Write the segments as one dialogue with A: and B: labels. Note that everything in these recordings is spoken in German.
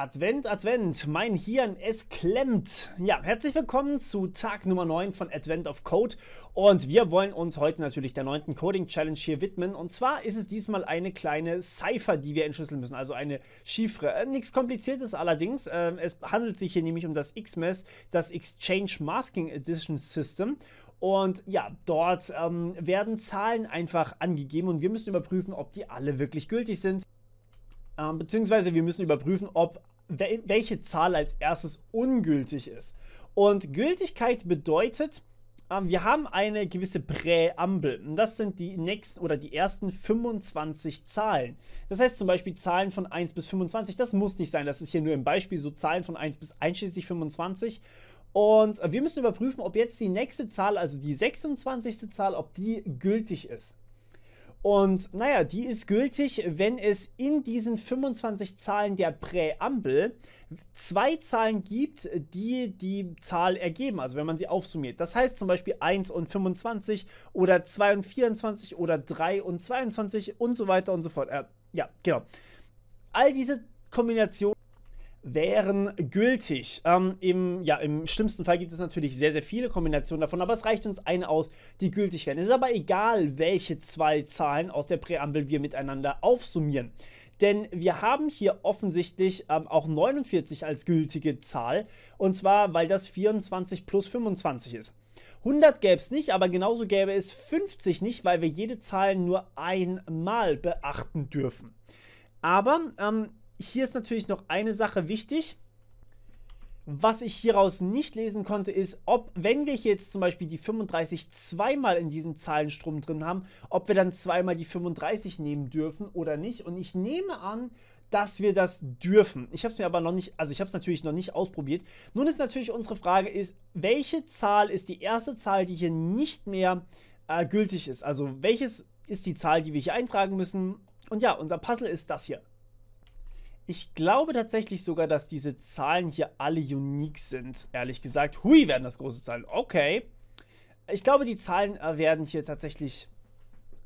A: Advent, Advent, mein Hirn, es klemmt. Ja, herzlich willkommen zu Tag Nummer 9 von Advent of Code und wir wollen uns heute natürlich der 9. Coding Challenge hier widmen und zwar ist es diesmal eine kleine Cipher, die wir entschlüsseln müssen, also eine Chiffre. Äh, nichts kompliziertes allerdings, äh, es handelt sich hier nämlich um das XMES, das Exchange Masking Edition System und ja, dort ähm, werden Zahlen einfach angegeben und wir müssen überprüfen, ob die alle wirklich gültig sind. Ähm, beziehungsweise wir müssen überprüfen, ob welche Zahl als erstes ungültig ist. Und Gültigkeit bedeutet, ähm, wir haben eine gewisse Präambel. Und das sind die nächsten oder die ersten 25 Zahlen. Das heißt zum Beispiel Zahlen von 1 bis 25. Das muss nicht sein. Das ist hier nur im Beispiel so Zahlen von 1 bis einschließlich 25. Und äh, wir müssen überprüfen, ob jetzt die nächste Zahl, also die 26. Zahl, ob die gültig ist. Und naja, die ist gültig, wenn es in diesen 25 Zahlen der Präambel zwei Zahlen gibt, die die Zahl ergeben, also wenn man sie aufsummiert. Das heißt zum Beispiel 1 und 25 oder 2 und 24 oder 3 und 22 und so weiter und so fort. Äh, ja, genau. All diese Kombinationen wären gültig. Ähm, im, ja, Im schlimmsten Fall gibt es natürlich sehr, sehr viele Kombinationen davon, aber es reicht uns eine aus, die gültig wären. Es ist aber egal, welche zwei Zahlen aus der Präambel wir miteinander aufsummieren. Denn wir haben hier offensichtlich ähm, auch 49 als gültige Zahl. Und zwar, weil das 24 plus 25 ist. 100 gäbe es nicht, aber genauso gäbe es 50 nicht, weil wir jede Zahl nur einmal beachten dürfen. Aber ähm, hier ist natürlich noch eine Sache wichtig. Was ich hieraus nicht lesen konnte, ist, ob, wenn wir hier jetzt zum Beispiel die 35 zweimal in diesem Zahlenstrom drin haben, ob wir dann zweimal die 35 nehmen dürfen oder nicht. Und ich nehme an, dass wir das dürfen. Ich habe es mir aber noch nicht, also ich habe es natürlich noch nicht ausprobiert. Nun ist natürlich unsere Frage ist, welche Zahl ist die erste Zahl, die hier nicht mehr äh, gültig ist? Also welches ist die Zahl, die wir hier eintragen müssen? Und ja, unser Puzzle ist das hier. Ich glaube tatsächlich sogar, dass diese Zahlen hier alle unique sind. Ehrlich gesagt, hui, werden das große Zahlen. Okay. Ich glaube, die Zahlen äh, werden hier tatsächlich,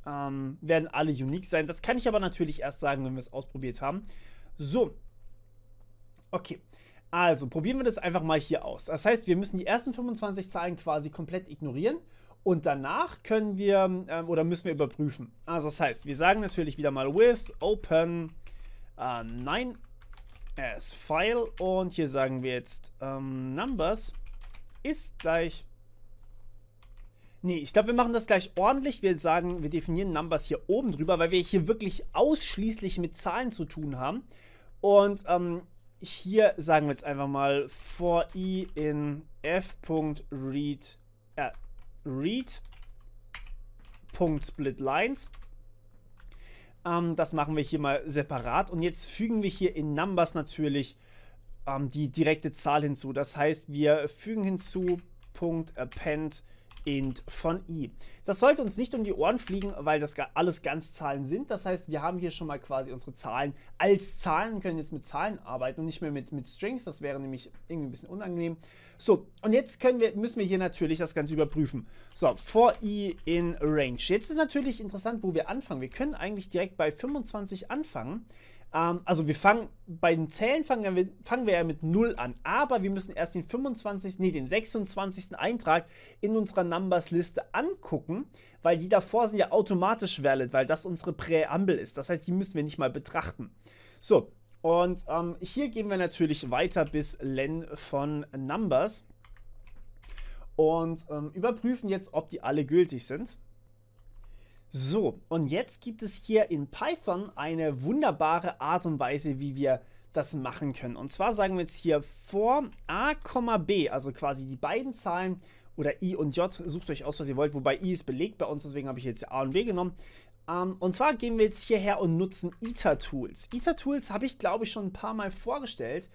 A: ähm, werden alle unique sein. Das kann ich aber natürlich erst sagen, wenn wir es ausprobiert haben. So. Okay. Also, probieren wir das einfach mal hier aus. Das heißt, wir müssen die ersten 25 Zahlen quasi komplett ignorieren und danach können wir ähm, oder müssen wir überprüfen. Also das heißt, wir sagen natürlich wieder mal with open Ah, nein. As File. Und hier sagen wir jetzt ähm, Numbers ist gleich... Nee, ich glaube, wir machen das gleich ordentlich. Wir sagen, wir definieren Numbers hier oben drüber, weil wir hier wirklich ausschließlich mit Zahlen zu tun haben. Und ähm, hier sagen wir jetzt einfach mal for i in f.read äh, read.splitlines ähm, das machen wir hier mal separat. Und jetzt fügen wir hier in Numbers natürlich ähm, die direkte Zahl hinzu. Das heißt, wir fügen hinzu Punkt append äh, int von i. Das sollte uns nicht um die Ohren fliegen, weil das alles Ganzzahlen sind. Das heißt, wir haben hier schon mal quasi unsere Zahlen als Zahlen, können jetzt mit Zahlen arbeiten und nicht mehr mit, mit Strings. Das wäre nämlich irgendwie ein bisschen unangenehm. So, und jetzt können wir, müssen wir hier natürlich das Ganze überprüfen. So, for i in range. Jetzt ist natürlich interessant, wo wir anfangen. Wir können eigentlich direkt bei 25 anfangen. Ähm, also wir fangen, bei den Zählen fangen wir, fangen wir ja mit 0 an, aber wir müssen erst den 25., nee, den 26. Eintrag in unserer Numbers-Liste angucken, weil die davor sind ja automatisch valid, weil das unsere Präambel ist. Das heißt, die müssen wir nicht mal betrachten. So, und ähm, hier gehen wir natürlich weiter bis len von Numbers und ähm, überprüfen jetzt, ob die alle gültig sind. So, und jetzt gibt es hier in Python eine wunderbare Art und Weise, wie wir das machen können. Und zwar sagen wir jetzt hier vor a, b, also quasi die beiden Zahlen oder i und j, sucht euch aus, was ihr wollt, wobei i ist belegt bei uns, deswegen habe ich jetzt a und b genommen. Ähm, und zwar gehen wir jetzt hierher und nutzen ITER-Tools. ITER-Tools habe ich, glaube ich, schon ein paar Mal vorgestellt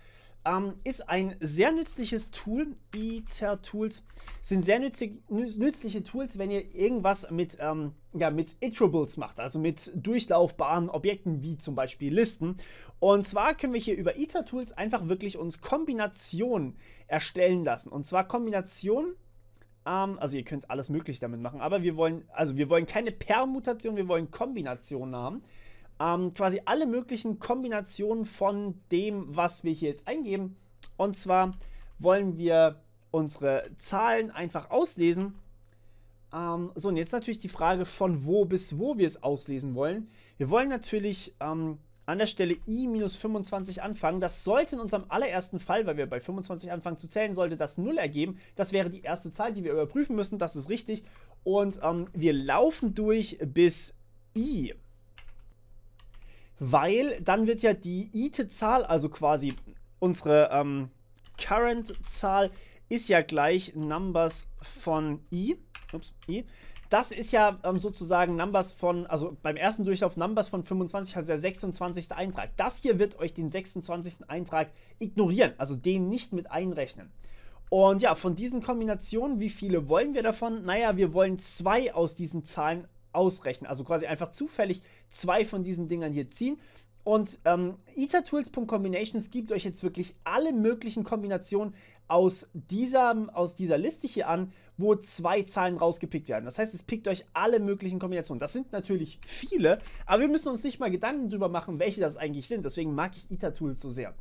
A: ähm, ist ein sehr nützliches Tool. ITER-Tools sind sehr nützlich, nützliche Tools, wenn ihr irgendwas mit, ähm, ja, mit Iterables macht, also mit durchlaufbaren Objekten wie zum Beispiel Listen. Und zwar können wir hier über ITER-Tools einfach wirklich uns Kombinationen erstellen lassen. Und zwar Kombinationen ähm, also ihr könnt alles mögliche damit machen, aber wir wollen, also wir wollen keine Permutation, wir wollen Kombinationen haben ähm, quasi alle möglichen Kombinationen von dem, was wir hier jetzt eingeben. Und zwar wollen wir unsere Zahlen einfach auslesen. Ähm, so, und jetzt natürlich die Frage, von wo bis wo wir es auslesen wollen. Wir wollen natürlich ähm, an der Stelle i-25 anfangen. Das sollte in unserem allerersten Fall, weil wir bei 25 anfangen zu zählen, sollte das 0 ergeben. Das wäre die erste Zahl, die wir überprüfen müssen. Das ist richtig. Und ähm, wir laufen durch bis i weil dann wird ja die Ite-Zahl, e also quasi unsere ähm, Current-Zahl, ist ja gleich Numbers von i. Ups, i. Das ist ja ähm, sozusagen Numbers von, also beim ersten Durchlauf Numbers von 25, also der 26. Eintrag. Das hier wird euch den 26. Eintrag ignorieren, also den nicht mit einrechnen. Und ja, von diesen Kombinationen, wie viele wollen wir davon? Naja, wir wollen zwei aus diesen Zahlen ausrechnen. Also quasi einfach zufällig zwei von diesen Dingern hier ziehen. Und ähm, ITATools.combinations e gibt euch jetzt wirklich alle möglichen Kombinationen aus dieser, aus dieser Liste hier an, wo zwei Zahlen rausgepickt werden. Das heißt, es pickt euch alle möglichen Kombinationen. Das sind natürlich viele, aber wir müssen uns nicht mal Gedanken darüber machen, welche das eigentlich sind. Deswegen mag ich ITATools e so sehr.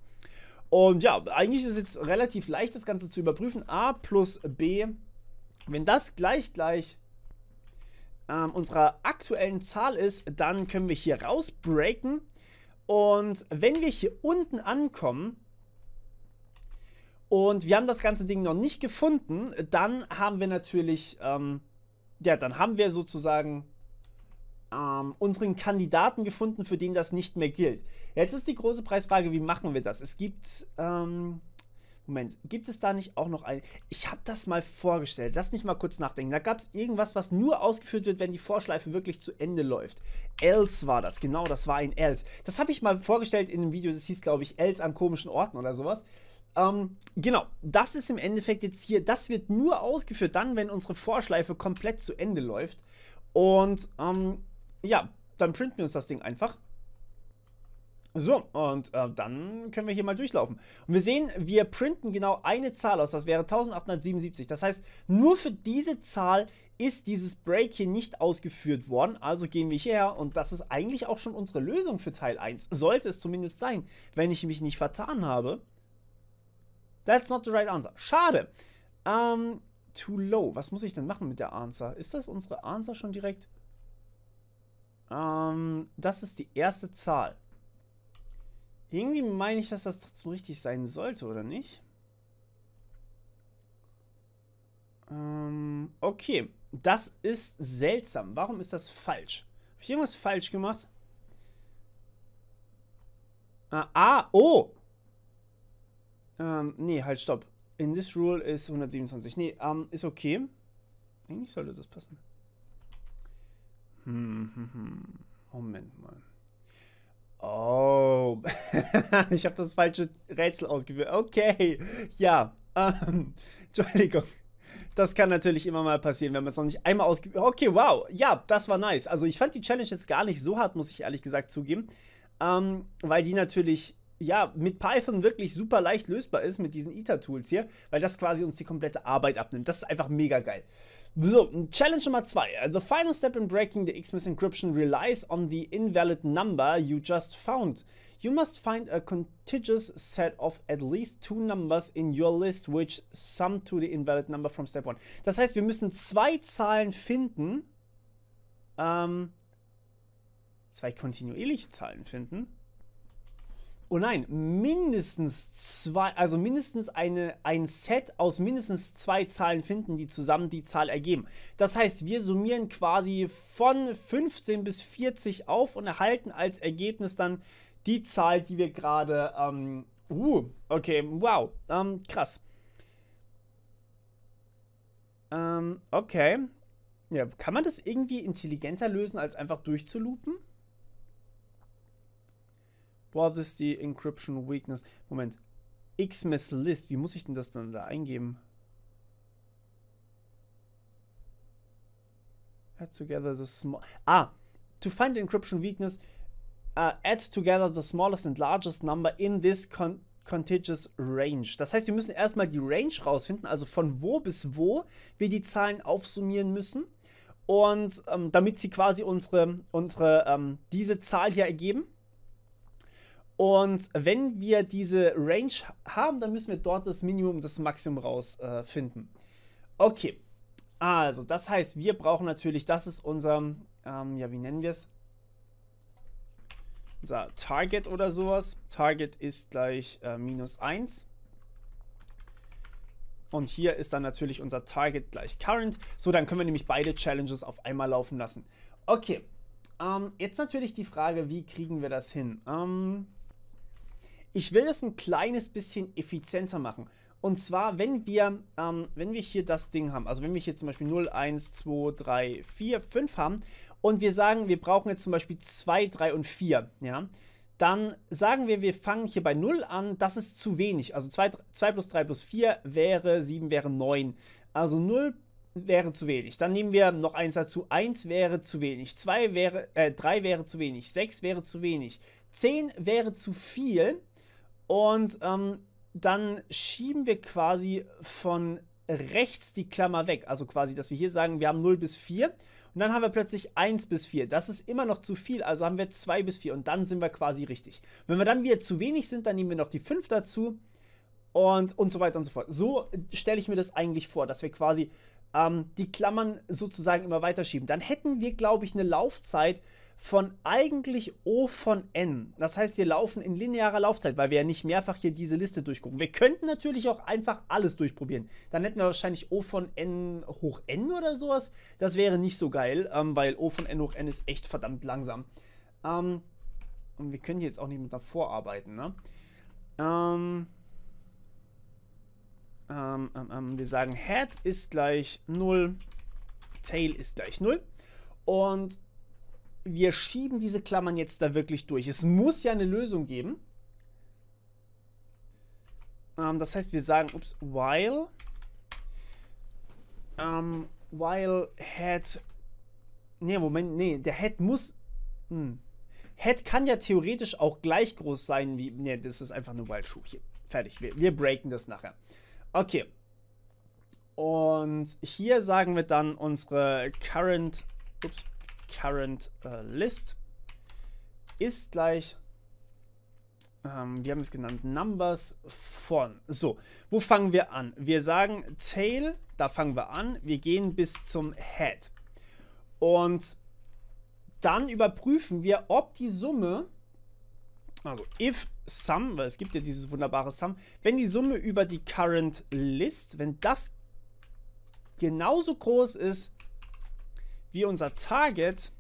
A: Und ja, eigentlich ist es jetzt relativ leicht, das Ganze zu überprüfen. A plus B, wenn das gleich gleich ähm, unserer aktuellen Zahl ist, dann können wir hier rausbreaken. Und wenn wir hier unten ankommen und wir haben das ganze Ding noch nicht gefunden, dann haben wir natürlich, ähm, ja, dann haben wir sozusagen ähm, unseren Kandidaten gefunden, für den das nicht mehr gilt. Jetzt ist die große Preisfrage, wie machen wir das? Es gibt, ähm, Moment, gibt es da nicht auch noch ein. Ich habe das mal vorgestellt. Lass mich mal kurz nachdenken. Da gab es irgendwas, was nur ausgeführt wird, wenn die Vorschleife wirklich zu Ende läuft. Else war das, genau, das war ein Else. Das habe ich mal vorgestellt in einem Video, das hieß, glaube ich, Else an komischen Orten oder sowas. Ähm, genau, das ist im Endeffekt jetzt hier, das wird nur ausgeführt dann, wenn unsere Vorschleife komplett zu Ende läuft. Und ähm, ja, dann printen wir uns das Ding einfach. So, und äh, dann können wir hier mal durchlaufen. Und wir sehen, wir printen genau eine Zahl aus. Das wäre 1877. Das heißt, nur für diese Zahl ist dieses Break hier nicht ausgeführt worden. Also gehen wir hierher und das ist eigentlich auch schon unsere Lösung für Teil 1. Sollte es zumindest sein, wenn ich mich nicht vertan habe. That's not the right answer. Schade. Ähm, too low. Was muss ich denn machen mit der Answer? Ist das unsere Answer schon direkt? Ähm, das ist die erste Zahl. Irgendwie meine ich, dass das trotzdem richtig sein sollte, oder nicht? Ähm, okay. Das ist seltsam. Warum ist das falsch? Habe ich irgendwas falsch gemacht? Ah, ah oh! Ähm, nee, halt, stopp. In this rule ist 127. Nee, ähm, ist okay. Eigentlich sollte das passen. Hm, hm, hm. Moment mal. Oh, ich habe das falsche Rätsel ausgeführt. Okay, ja, ähm, Entschuldigung. Das kann natürlich immer mal passieren, wenn man es noch nicht einmal ausgeführt hat. Okay, wow, ja, das war nice. Also ich fand die Challenge jetzt gar nicht so hart, muss ich ehrlich gesagt zugeben, ähm, weil die natürlich ja, mit Python wirklich super leicht lösbar ist mit diesen ITER-Tools hier, weil das quasi uns die komplette Arbeit abnimmt. Das ist einfach mega geil. So, Challenge Nummer 2. Äh, the final step in breaking the Xmas encryption relies on the invalid number you just found. You must find a contiguous set of at least two numbers in your list which sum to the invalid number from step 1. Das heißt, wir müssen zwei Zahlen finden, ähm, zwei kontinuierliche Zahlen finden, oh nein, mindestens zwei, also mindestens eine, ein Set aus mindestens zwei Zahlen finden, die zusammen die Zahl ergeben. Das heißt, wir summieren quasi von 15 bis 40 auf und erhalten als Ergebnis dann die Zahl, die wir gerade, ähm, uh, okay, wow, ähm, krass. Ähm, okay. Ja, kann man das irgendwie intelligenter lösen, als einfach durchzulupen? What is the encryption weakness? Moment. Xmas List. Wie muss ich denn das dann da eingeben? Add together the small. Ah, to find the encryption weakness, uh, add together the smallest and largest number in this con contiguous range. Das heißt, wir müssen erstmal die Range rausfinden, also von wo bis wo wir die Zahlen aufsummieren müssen. Und ähm, damit sie quasi unsere, unsere ähm, diese Zahl hier ergeben. Und wenn wir diese Range haben, dann müssen wir dort das Minimum das Maximum rausfinden. Äh, okay, also das heißt, wir brauchen natürlich, das ist unser, ähm, ja wie nennen wir es? Unser Target oder sowas. Target ist gleich äh, minus 1. Und hier ist dann natürlich unser Target gleich Current. So, dann können wir nämlich beide Challenges auf einmal laufen lassen. Okay, ähm, jetzt natürlich die Frage, wie kriegen wir das hin? Ähm, ich will das ein kleines bisschen effizienter machen. Und zwar, wenn wir, ähm, wenn wir hier das Ding haben, also wenn wir hier zum Beispiel 0, 1, 2, 3, 4, 5 haben und wir sagen, wir brauchen jetzt zum Beispiel 2, 3 und 4, ja, dann sagen wir, wir fangen hier bei 0 an, das ist zu wenig. Also 2, 2 plus 3 plus 4 wäre 7, wäre 9. Also 0 wäre zu wenig. Dann nehmen wir noch eins dazu. 1 wäre zu wenig. 2 wäre, äh, 3 wäre zu wenig. 6 wäre zu wenig. 10 wäre zu viel. Und ähm, dann schieben wir quasi von rechts die Klammer weg. Also quasi, dass wir hier sagen, wir haben 0 bis 4 und dann haben wir plötzlich 1 bis 4. Das ist immer noch zu viel, also haben wir 2 bis 4 und dann sind wir quasi richtig. Wenn wir dann wieder zu wenig sind, dann nehmen wir noch die 5 dazu und, und so weiter und so fort. So stelle ich mir das eigentlich vor, dass wir quasi ähm, die Klammern sozusagen immer weiterschieben. Dann hätten wir, glaube ich, eine Laufzeit von eigentlich O von N. Das heißt, wir laufen in linearer Laufzeit, weil wir ja nicht mehrfach hier diese Liste durchgucken. Wir könnten natürlich auch einfach alles durchprobieren. Dann hätten wir wahrscheinlich O von N hoch N oder sowas. Das wäre nicht so geil, ähm, weil O von N hoch N ist echt verdammt langsam. Ähm, und wir können jetzt auch nicht mit davor arbeiten, ne? Ähm, ähm, ähm, ähm, wir sagen Head ist gleich 0, Tail ist gleich 0. Und wir schieben diese Klammern jetzt da wirklich durch. Es muss ja eine Lösung geben. Ähm, das heißt, wir sagen, ups, while, ähm, while head, ne, Moment, ne, der head muss, hm. head kann ja theoretisch auch gleich groß sein wie, ne, das ist einfach eine while Hier, fertig, wir, wir breaken das nachher. Okay. Und hier sagen wir dann unsere current, ups, current äh, list ist gleich, ähm, wir haben es genannt, numbers von. So, wo fangen wir an? Wir sagen tail, da fangen wir an. Wir gehen bis zum head. Und dann überprüfen wir, ob die Summe, also if sum, weil es gibt ja dieses wunderbare sum, wenn die Summe über die current list, wenn das genauso groß ist wie unser Target,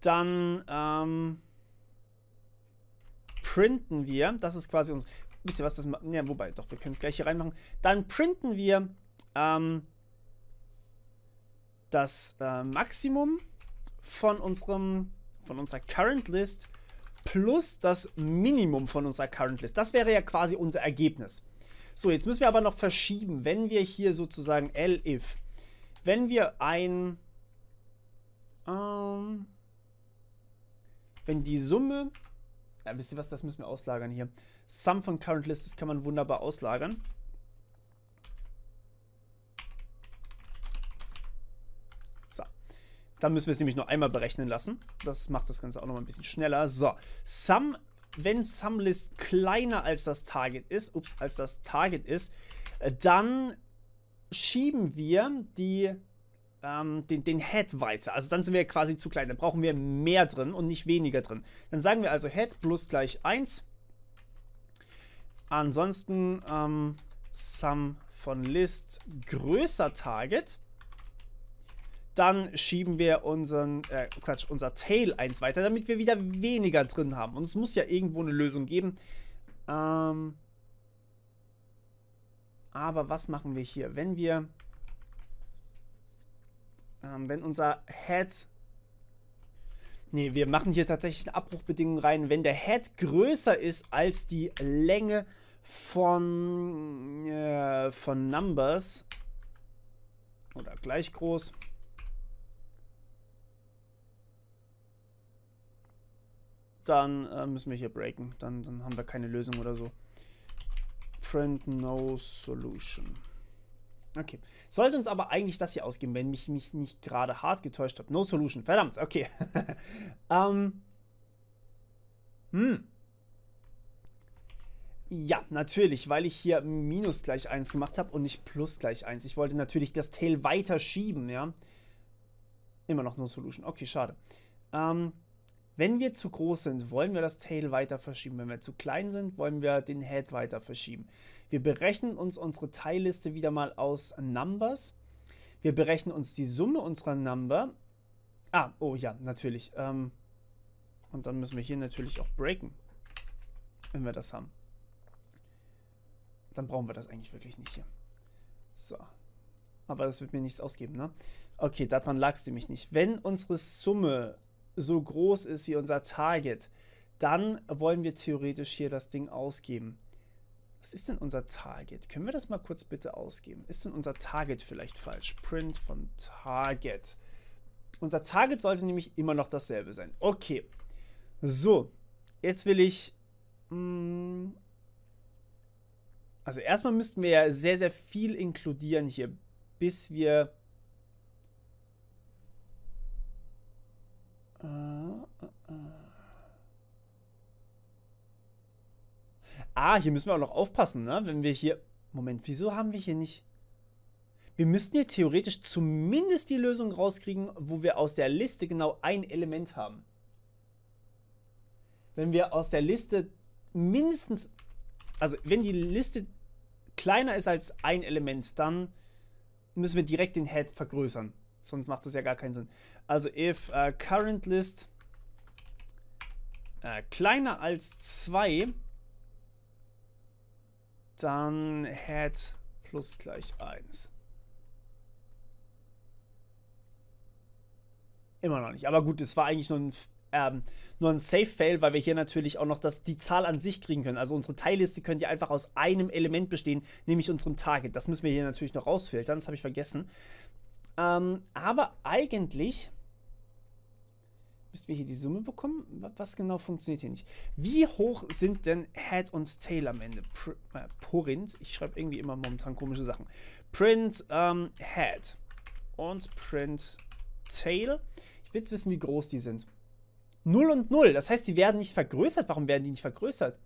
A: dann ähm, printen wir, das ist quasi uns, wisst ihr was, das, ja, wobei, doch, wir können es gleich hier reinmachen, dann printen wir ähm, das äh, Maximum von unserem, von unserer Current List plus das Minimum von unserer Current List. Das wäre ja quasi unser Ergebnis. So, jetzt müssen wir aber noch verschieben, wenn wir hier sozusagen L if wenn wir ein... Ähm, wenn die Summe... Ja, wisst ihr was, das müssen wir auslagern hier. Sum von Current List, das kann man wunderbar auslagern. So. Dann müssen wir es nämlich nur einmal berechnen lassen. Das macht das Ganze auch nochmal ein bisschen schneller. So. Sum, wenn SumList kleiner als das Target ist, ups, als das Target ist, äh, dann schieben wir die, ähm, den, den Head weiter. Also dann sind wir quasi zu klein. Dann brauchen wir mehr drin und nicht weniger drin. Dann sagen wir also Head plus gleich 1. Ansonsten ähm, Sum von List größer Target. Dann schieben wir unseren, äh, Quatsch, unser Tail 1 weiter, damit wir wieder weniger drin haben. Und es muss ja irgendwo eine Lösung geben. Ähm, aber was machen wir hier? Wenn wir, ähm, wenn unser Head, nee, wir machen hier tatsächlich eine Abbruchbedingung rein, wenn der Head größer ist als die Länge von, äh, von Numbers oder gleich groß, dann äh, müssen wir hier breaken. Dann, dann haben wir keine Lösung oder so. Print no solution. Okay. Sollte uns aber eigentlich das hier ausgeben, wenn ich mich nicht gerade hart getäuscht habe. No solution. Verdammt, okay. ähm. Hm. Ja, natürlich, weil ich hier minus gleich 1 gemacht habe und nicht plus gleich 1. Ich wollte natürlich das Tail weiter schieben, ja. Immer noch No Solution. Okay, schade. Ähm, wenn wir zu groß sind, wollen wir das Tail weiter verschieben. Wenn wir zu klein sind, wollen wir den Head weiter verschieben. Wir berechnen uns unsere Teilliste wieder mal aus Numbers. Wir berechnen uns die Summe unserer Number. Ah, oh ja, natürlich. Ähm, und dann müssen wir hier natürlich auch breaken, wenn wir das haben. Dann brauchen wir das eigentlich wirklich nicht hier. So. Aber das wird mir nichts ausgeben, ne? Okay, daran lag es nämlich nicht. Wenn unsere Summe so groß ist wie unser Target, dann wollen wir theoretisch hier das Ding ausgeben. Was ist denn unser Target? Können wir das mal kurz bitte ausgeben? Ist denn unser Target vielleicht falsch? Print von Target. Unser Target sollte nämlich immer noch dasselbe sein. Okay. So. Jetzt will ich... Hm, also erstmal müssten wir ja sehr, sehr viel inkludieren hier, bis wir Ah, hier müssen wir auch noch aufpassen, ne? Wenn wir hier. Moment, wieso haben wir hier nicht. Wir müssten hier theoretisch zumindest die Lösung rauskriegen, wo wir aus der Liste genau ein Element haben. Wenn wir aus der Liste mindestens. Also, wenn die Liste kleiner ist als ein Element, dann müssen wir direkt den Head vergrößern. Sonst macht das ja gar keinen Sinn. Also if uh, current list uh, kleiner als 2 dann head plus gleich 1. Immer noch nicht. Aber gut, es war eigentlich nur ein, ähm, nur ein Safe-Fail, weil wir hier natürlich auch noch das, die Zahl an sich kriegen können. Also unsere Teilliste könnte ja einfach aus einem Element bestehen, nämlich unserem Target. Das müssen wir hier natürlich noch rausfiltern. Das habe ich vergessen. Ähm, aber eigentlich Müssen wir hier die Summe bekommen? Was genau funktioniert hier nicht? Wie hoch sind denn Head und Tail am Ende? Pr äh, Print, ich schreibe irgendwie immer momentan komische Sachen. Print ähm, Head und Print Tail. Ich will jetzt wissen, wie groß die sind. 0 und 0, das heißt, die werden nicht vergrößert. Warum werden die nicht vergrößert?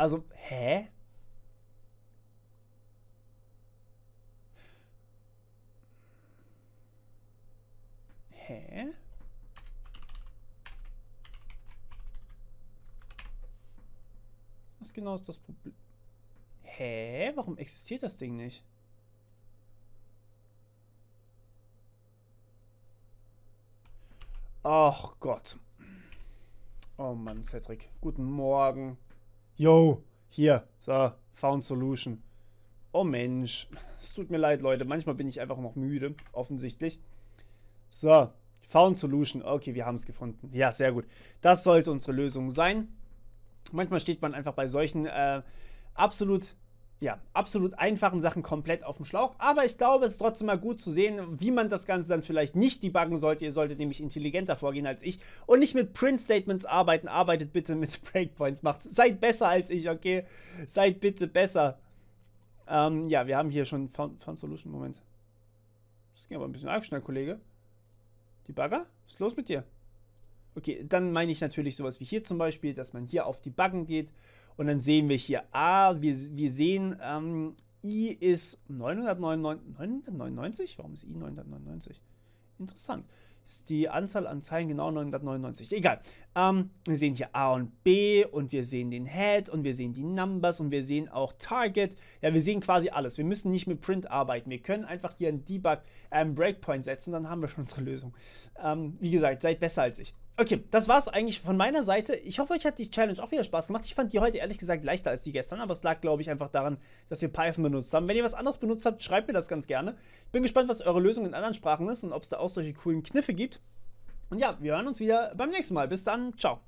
A: Also, hä? Hä? Was genau ist das Problem? Hä? Warum existiert das Ding nicht? Ach Gott. Oh Mann, Cedric. Guten Morgen yo, hier, so, found solution. Oh Mensch, es tut mir leid, Leute. Manchmal bin ich einfach noch müde, offensichtlich. So, found solution. Okay, wir haben es gefunden. Ja, sehr gut. Das sollte unsere Lösung sein. Manchmal steht man einfach bei solchen äh, absolut ja, absolut einfachen Sachen komplett auf dem Schlauch. Aber ich glaube, es ist trotzdem mal gut zu sehen, wie man das Ganze dann vielleicht nicht debuggen sollte. Ihr solltet nämlich intelligenter vorgehen als ich und nicht mit Print-Statements arbeiten. Arbeitet bitte mit Breakpoints. Macht, seid besser als ich, okay? Seid bitte besser. Ähm, ja, wir haben hier schon Found, Found Solution. Moment. Das ging aber ein bisschen arg schnell, Kollege. Debugger? Was ist los mit dir? Okay, dann meine ich natürlich sowas wie hier zum Beispiel, dass man hier auf Debuggen geht und dann sehen wir hier A, wir, wir sehen, ähm, I ist 999, 999? Warum ist I 999? Interessant. Ist die Anzahl an Zeilen genau 999? Egal. Ähm, wir sehen hier A und B und wir sehen den Head und wir sehen die Numbers und wir sehen auch Target. Ja, wir sehen quasi alles. Wir müssen nicht mit Print arbeiten. Wir können einfach hier einen Debug, einen ähm, Breakpoint setzen, dann haben wir schon unsere Lösung. Ähm, wie gesagt, seid besser als ich. Okay, das war es eigentlich von meiner Seite. Ich hoffe, euch hat die Challenge auch wieder Spaß gemacht. Ich fand die heute ehrlich gesagt leichter als die gestern, aber es lag, glaube ich, einfach daran, dass wir Python benutzt haben. Wenn ihr was anderes benutzt habt, schreibt mir das ganz gerne. Ich bin gespannt, was eure Lösung in anderen Sprachen ist und ob es da auch solche coolen Kniffe gibt. Und ja, wir hören uns wieder beim nächsten Mal. Bis dann, ciao.